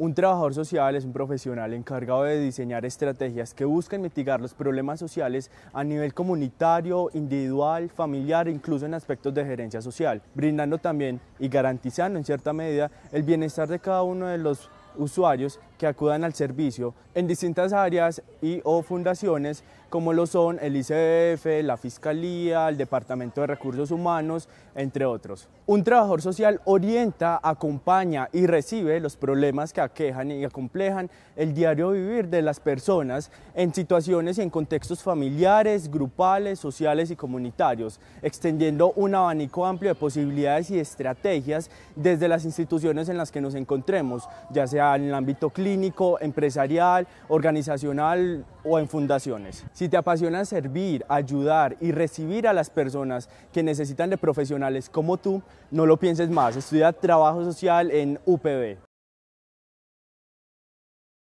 Un trabajador social es un profesional encargado de diseñar estrategias que buscan mitigar los problemas sociales a nivel comunitario, individual, familiar incluso en aspectos de gerencia social, brindando también y garantizando en cierta medida el bienestar de cada uno de los usuarios que acudan al servicio en distintas áreas y o fundaciones como lo son el ICF, la Fiscalía, el Departamento de Recursos Humanos, entre otros. Un trabajador social orienta, acompaña y recibe los problemas que aquejan y acomplejan el diario vivir de las personas en situaciones y en contextos familiares, grupales, sociales y comunitarios, extendiendo un abanico amplio de posibilidades y estrategias desde las instituciones en las que nos encontremos, ya sea en el ámbito clínico, empresarial, organizacional o en fundaciones. Si te apasiona servir, ayudar y recibir a las personas que necesitan de profesionales como tú, no lo pienses más. Estudia trabajo social en UPB.